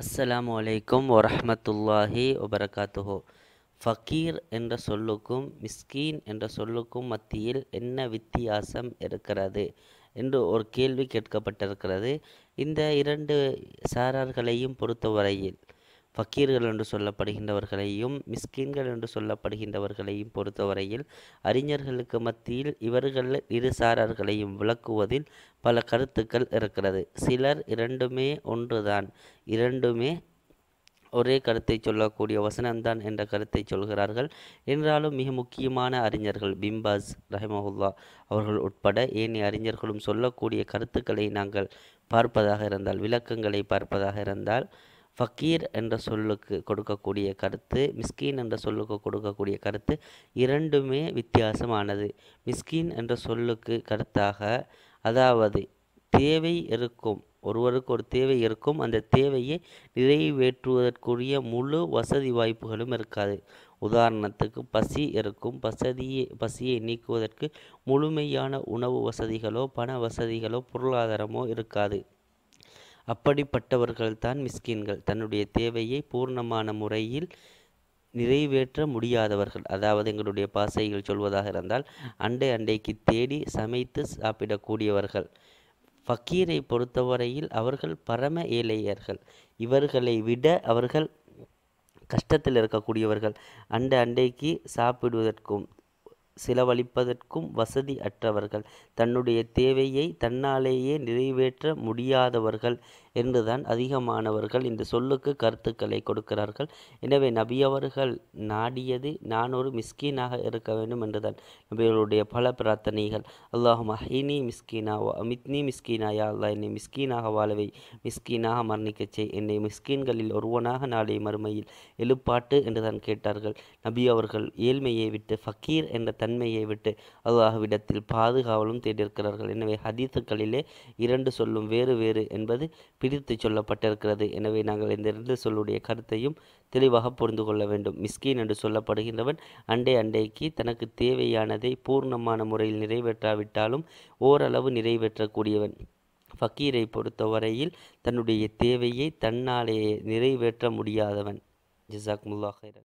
அஸ்ஸலாமு அலைக்கும் வரஹமத்துல்லாஹி வபரகாத்துஹோ ஃபக்கீர் என்ற சொல்லுக்கும் மிஸ்கீன் என்ற சொல்லுக்கும் மத்தியில் என்ன வித்தியாசம் இருக்கிறது என்று ஒரு கேள்வி கேட்கப்பட்டிருக்கிறது இந்த இரண்டு சாரார்களையும் பொறுத்தவரையில் ஃபக்கீர்கள் என்று சொல்லப்படுகின்றவர்களையும் மிஸ்கின்கள் என்று சொல்லப்படுகின்றவர்களையும் பொறுத்தவரையில் அறிஞர்களுக்கு மத்தியில் இவர்கள் இருசாரர்களையும் விளக்குவதில் பல கருத்துக்கள் இருக்கிறது சிலர் இரண்டுமே ஒன்றுதான் இரண்டுமே ஒரே கருத்தை சொல்லக்கூடிய வசனம்தான் என்ற கருத்தை சொல்கிறார்கள் என்றாலும் மிக முக்கியமான அறிஞர்கள் பிம்பாஸ் ரஹமஹுல்லா அவர்கள் உட்பட ஏனைய அறிஞர்களும் சொல்லக்கூடிய கருத்துக்களை நாங்கள் பார்ப்பதாக இருந்தால் விளக்கங்களை பார்ப்பதாக இருந்தால் ஃபக்கீர் என்ற சொல்லுக்கு கொடுக்கக்கூடிய கருத்து மிஸ்கீன் என்ற சொல்லுக்கு கொடுக்கக்கூடிய கருத்து இரண்டுமே வித்தியாசமானது மிஸ்கீன் என்ற சொல்லுக்கு கருத்தாக அதாவது தேவை இருக்கும் ஒருவருக்கு ஒரு தேவை இருக்கும் அந்த தேவையை நிறைவேற்றுவதற்குரிய முழு வசதி வாய்ப்புகளும் இருக்காது உதாரணத்துக்கு பசி இருக்கும் பசதியை பசியை நீக்குவதற்கு முழுமையான உணவு வசதிகளோ பண வசதிகளோ பொருளாதாரமோ இருக்காது அப்படிப்பட்டவர்கள்தான் மிஸ்கின்கள் தன்னுடைய தேவையை பூர்ணமான முறையில் நிறைவேற்ற முடியாதவர்கள் அதாவது எங்களுடைய பாசைகள் சொல்வதாக இருந்தால் அண்டை அண்டைக்கு தேடி சமைத்து சாப்பிடக்கூடியவர்கள் ஃபக்கீரை பொறுத்தவரையில் அவர்கள் பரம ஏழையர்கள் இவர்களை விட அவர்கள் கஷ்டத்தில் இருக்கக்கூடியவர்கள் அண்டை அண்டைக்கு சாப்பிடுவதற்கும் செலவழிப்பதற்கும் வசதி அற்றவர்கள் தன்னுடைய தேவையை தன்னாலேயே நிறைவேற்ற முடியாதவர்கள் என்றுதான் அதிகமானவர்கள் இந்த சொல்லுக்கு கருத்துக்களை கொடுக்கிறார்கள் எனவே நபி அவர்கள் நாடியது நான் ஒரு மிஸ்கீனாக இருக்க வேண்டும் என்றுதான் நபிகளுடைய பல பிரார்த்தனைகள் அல்லாஹு மஹினி மிஸ்கீனா அமித்னி மிஸ்கீனா யா அல்லா என்னை மிஸ்கீனாக வாழவை மிஸ்கீனாக மரணிக்கச் செய் என்னை மிஸ்கீன்களில் ஒருவனாக நாளை மறுமையில் எழுப்பாட்டு என்றுதான் கேட்டார்கள் நபி அவர்கள் ஏழ்மையை விட்டு ஃபக்கீர் என்ற தன்மையை விட்டு அல்லாஹ்விடத்தில் பாதுகாவலும் தேடியிருக்கிறார்கள் எனவே ஹதீசுக்களிலே இரண்டு சொல்லும் வேறு வேறு என்பது பிரித்து சொல்லப்பட்டிருக்கிறது எனவே நாங்கள் இந்த இரண்டு சொல்லுடைய கருத்தையும் தெளிவாக புரிந்து கொள்ள வேண்டும் மிஸ்கின் என்று சொல்லப்படுகின்றவன் அண்டை அண்டைக்கு தனக்கு தேவையானதை பூர்ணமான முறையில் நிறைவேற்றாவிட்டாலும் ஓரளவு நிறைவேற்றக்கூடியவன் ஃபக்கீரை பொறுத்தவரையில் தன்னுடைய தேவையை தன்னாலேயே நிறைவேற்ற முடியாதவன் ஜிசாக் முல்லாஹிரன்